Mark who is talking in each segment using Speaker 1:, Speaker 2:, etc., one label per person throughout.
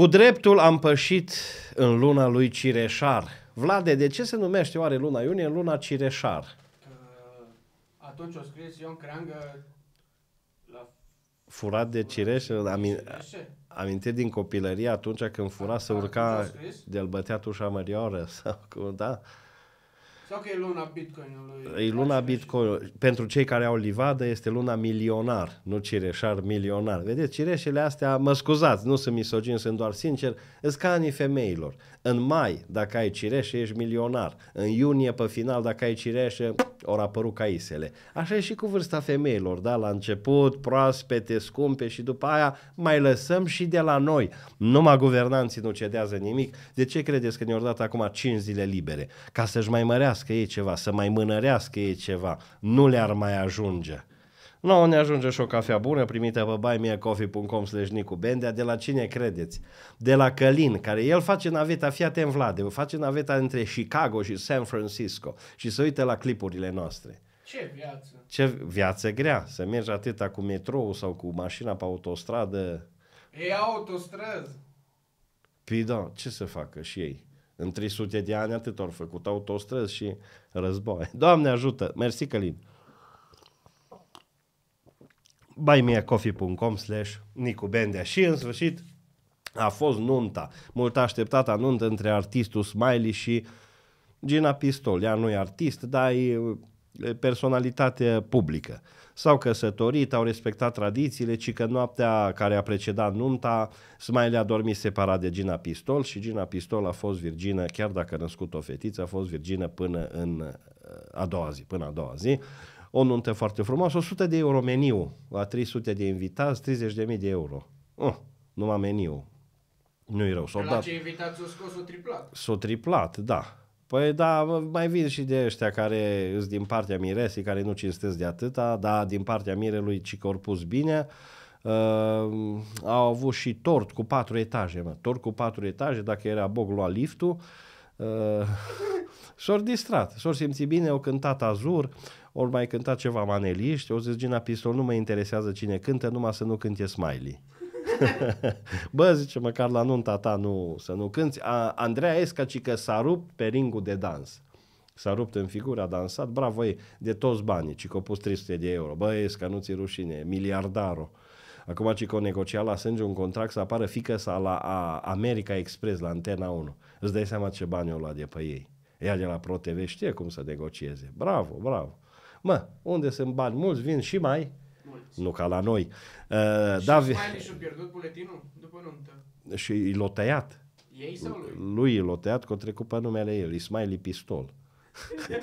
Speaker 1: Cu dreptul am pășit în luna lui Cireșar. Vlade, de ce se numește oare luna iunie în luna Cireșar? Uh, atunci o scris Ion Creangă la... Furat de cireș, aminte din copilărie atunci când fura să urca de-l bătea tușa mărioară sau cum, da? Sau că e luna bitcoinului? E luna bitcoin Pentru cei care au livadă este luna milionar, nu cireșar milionar. Vedeți, cireșele astea, mă scuzați, nu sunt misogin, sunt doar sincer, sunt ca anii femeilor. În mai, dacă ai cireșe, ești milionar. În iunie, pe final, dacă ai cireșe, au apărut caisele. Așa e și cu vârsta femeilor, da? La început, proaspete, scumpe și după aia mai lăsăm și de la noi. Numai guvernanții nu cedează nimic. De ce credeți că ne-au dat acum 5 zile libere? Ca să-și mai mărească ei ceva, să mai mânărească ei ceva. Nu le-ar mai ajunge. Nu, ne ajunge și o cafea bună primită pe buymeacoffee.com slash Bendea. De la cine credeți? De la Călin, care el face naveta, fii atent Vlad, face naveta între Chicago și San Francisco și se uită la clipurile noastre. Ce viață! Ce viață grea, să mergi atâta cu metrou sau cu mașina pe autostradă. E autostrăzi! Păi da, ce să facă și ei? În 300 de ani atât au făcut autostrăzi și război. Doamne ajută! Mersi, Călin! buymeacoffee.com slash Nicu Bendea și în sfârșit a fost nunta, mult așteptată nuntă între artistul Smiley și Gina Pistol. Ea nu e artist, dar e personalitate publică. S-au căsătorit, au respectat tradițiile, ci că noaptea care a precedat nunta, Smiley a dormit separat de Gina Pistol și Gina Pistol a fost virgină, chiar dacă a născut o fetiță, a fost virgină până în uh, a doua zi, până a doua zi o nuntă foarte frumoasă, 100 de euro meniu la 300 de invitați, 30.000 de euro. Uh, numai meniu. nu e rău. S-o la dat... ce invitați o scos o triplat. S-o triplat, da. Păi da, mai vin și de ăștia care sunt din partea miresii, care nu cinstesc de atâta, dar din partea mirelui ci că pus bine. Uh, au avut și tort cu patru etaje, mă. Tort cu patru etaje, dacă era bog, lua liftul. Uh, s-au distrat, s-au simțit bine, au cântat azur. Uh, ori mai cânta ceva maneliști, o zis Gina Pistol, nu mă interesează cine cântă, numai să nu cânte Smiley. Bă, zice, măcar la nunta ta nu, să nu cânti. A, Andreea Esca, ci că s-a rupt pe ringul de dans. S-a rupt în figură, a dansat, bravo ei, de toți banii, ci că a pus 300 de euro. Bă, Esca, nu-ți rușine, miliardaro. Acum ci că o negocia la sânge un contract să apară fică sa la a America Express, la Antena 1. Îți dai seama ce bani o lua de pe ei. Ea de la ProTV știe cum să negocieze. Bravo, bravo. Mă, unde sunt bani mulți, vin și mai, mulți. nu ca la noi. Uh, și David... Smiley și pierdut buletinul după nuntă. Și l-a tăiat. Ei sau lui? Lui l-a tăiat, că a trecut pe numele el, Ismaili Pistol.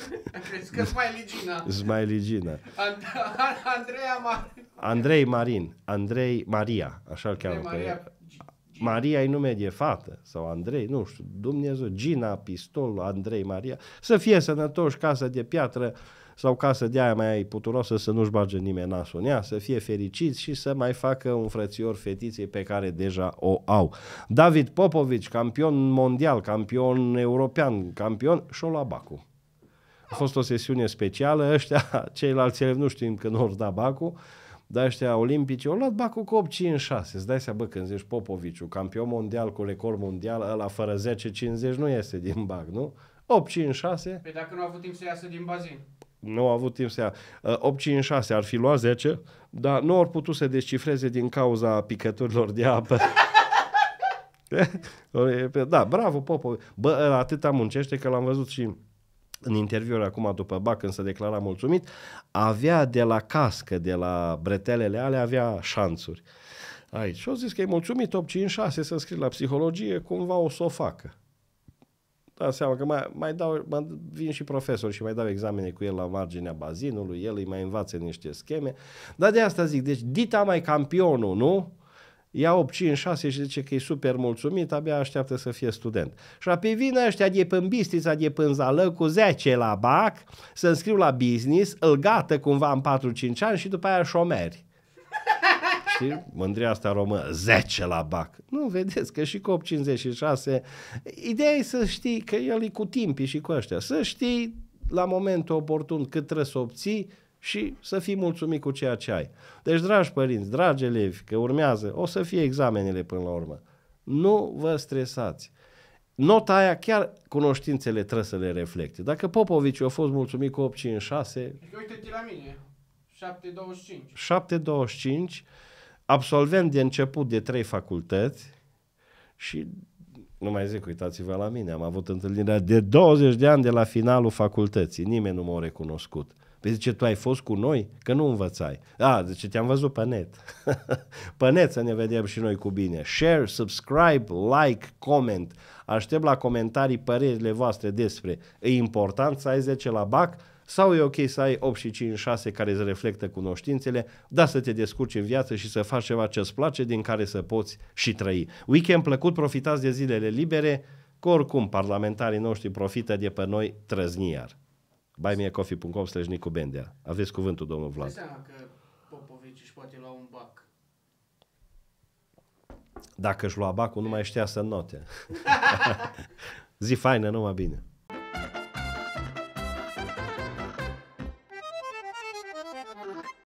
Speaker 1: Crezi că Smiley Gina. Smiley Gina. Andreea Marin. Andrei Marin. Andrei Maria, așa îl cheamă. Maria. Maria e nume de fată sau Andrei, nu știu, Dumnezeu, Gina, pistol Andrei, Maria, să fie sănătoși, casa de piatră, uh, sau casă de aia mai puturoasă să nu-și bage nimeni nasul în ea, să fie fericiți și să mai facă un frățior fetiței pe care deja o au. David Popovici, campion mondial, campion european, campion și o la Bacu. A fost o sesiune specială, ăștia, ceilalți elevi nu știm când ori da Bacu, dar ăștia olimpici, au luat Bacu cu 8, 5, 6. Îți dai seama, bă, când zici Popoviciu, campion mondial cu record mondial, ăla fără 10, 50 nu iese din bac, nu? 8, 5, 6. Păi dacă nu a avut timp să iasă din bazin nu au avut timp să ia. 8, 5, 6 ar fi luat 10, dar nu au putut să descifreze din cauza picăturilor de apă. da, bravo popo. Bă, atâta muncește că l-am văzut și în interviuri acum după BAC când se declara mulțumit, avea de la cască, de la bretelele alea, avea șanțuri. Aici. Și au zis că e mulțumit 8, 5, 6 să scrie la psihologie, cumva o să o facă dau seama că mai, mai dau, mai vin și profesori și mai dau examene cu el la marginea bazinului, el îi mai învață niște scheme. Dar de asta zic, deci Dita mai campionul, nu? Ia 8, 5, 6 și zice că e super mulțumit, abia așteaptă să fie student. Și apoi vin ăștia de pe Bistrița, de pe Zală, cu 10 la BAC, să înscriu la business, îl gată cumva în 4-5 ani și după aia șomeri și mândria asta română, 10 la bac. Nu, vedeți că și cu 56, ideea e să știi că el e cu timpii și cu ăștia, să știi la momentul oportun cât trebuie să obții și să fii mulțumit cu ceea ce ai. Deci, dragi părinți, dragi elevi, că urmează, o să fie examenele până la urmă. Nu vă stresați nota aia chiar cunoștințele trebuie să le reflecte. Dacă Popovici a fost mulțumit cu 856... Adică, uite-te la mine, 725. 725 absolvent de început de trei facultăți și nu mai zic, uitați-vă la mine, am avut întâlnirea de 20 de ani de la finalul facultății, nimeni nu m-a recunoscut. Păi zice, tu ai fost cu noi? Că nu învățai. A, zice, te-am văzut pe net. pe net să ne vedem și noi cu bine. Share, subscribe, like, comment. Aștept la comentarii părerile voastre despre e important să ai 10 la BAC sau e ok să ai 8 și 5, 6 care îți reflectă cunoștințele, dar să te descurci în viață și să faci ceva ce îți place din care să poți și trăi. Weekend plăcut, profitați de zilele libere, că oricum parlamentarii noștri profită de pe noi trăzniar buymeacoffee.com slash Nicu Bendea. Aveți cuvântul, domnul Vlad. Înseamnă că Popovici își poate lua un bac. Dacă își lua bacul, nu mai știa să note. Zi faină, numai bine.